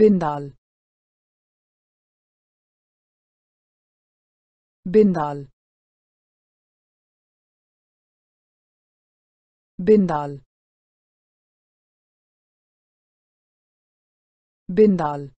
بندال بندال بندال بندال